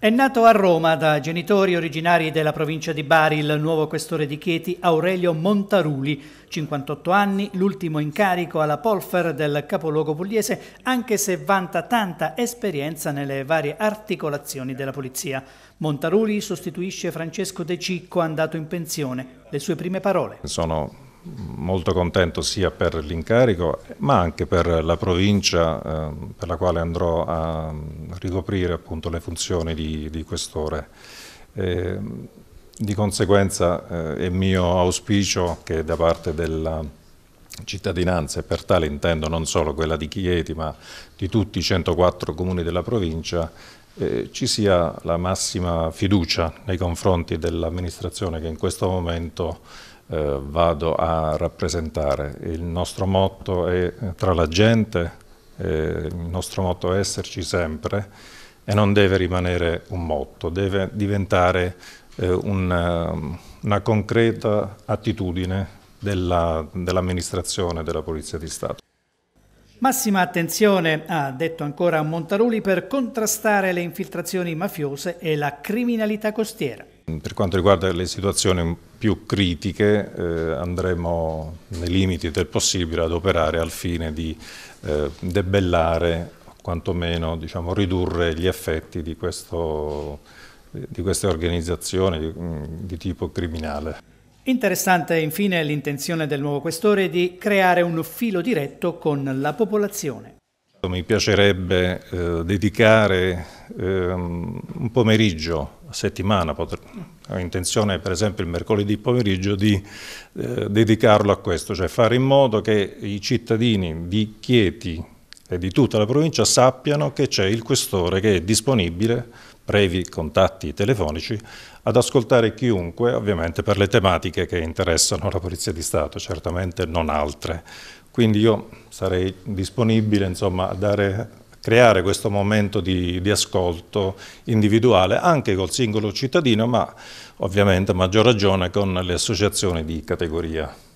È nato a Roma da genitori originari della provincia di Bari il nuovo questore di Chieti Aurelio Montaruli, 58 anni, l'ultimo incarico alla Polfer del capoluogo pugliese, anche se vanta tanta esperienza nelle varie articolazioni della polizia. Montaruli sostituisce Francesco De Cicco andato in pensione. Le sue prime parole. Sono molto contento sia per l'incarico ma anche per la provincia eh, per la quale andrò a ricoprire appunto, le funzioni di, di questore. Eh, di conseguenza eh, è mio auspicio che da parte della cittadinanza, e per tale intendo non solo quella di Chieti ma di tutti i 104 comuni della provincia, eh, ci sia la massima fiducia nei confronti dell'amministrazione che in questo momento eh, vado a rappresentare. Il nostro motto è eh, tra la gente, eh, il nostro motto è esserci sempre e non deve rimanere un motto, deve diventare eh, una, eh, una, concreta attitudine dell'amministrazione dell della Polizia di Stato. Massima attenzione, ha detto ancora Montaruli, per contrastare le infiltrazioni mafiose e la criminalità costiera. Per quanto riguarda le situazioni più critiche eh, andremo nei limiti del possibile ad operare al fine di eh, debellare o quantomeno diciamo, ridurre gli effetti di, questo, di queste organizzazioni di, mm, di tipo criminale. Interessante infine l'intenzione del nuovo questore di creare un filo diretto con la popolazione. Mi piacerebbe eh, dedicare eh, un pomeriggio settimana, ho intenzione per esempio il mercoledì pomeriggio di eh, dedicarlo a questo, cioè fare in modo che i cittadini di Chieti e di tutta la provincia sappiano che c'è il questore che è disponibile, previ contatti telefonici, ad ascoltare chiunque, ovviamente per le tematiche che interessano la Polizia di Stato, certamente non altre. Quindi io sarei disponibile insomma, a dare creare questo momento di, di, ascolto individuale anche col singolo cittadino, ma ovviamente a maggior ragione con le associazioni di categoria.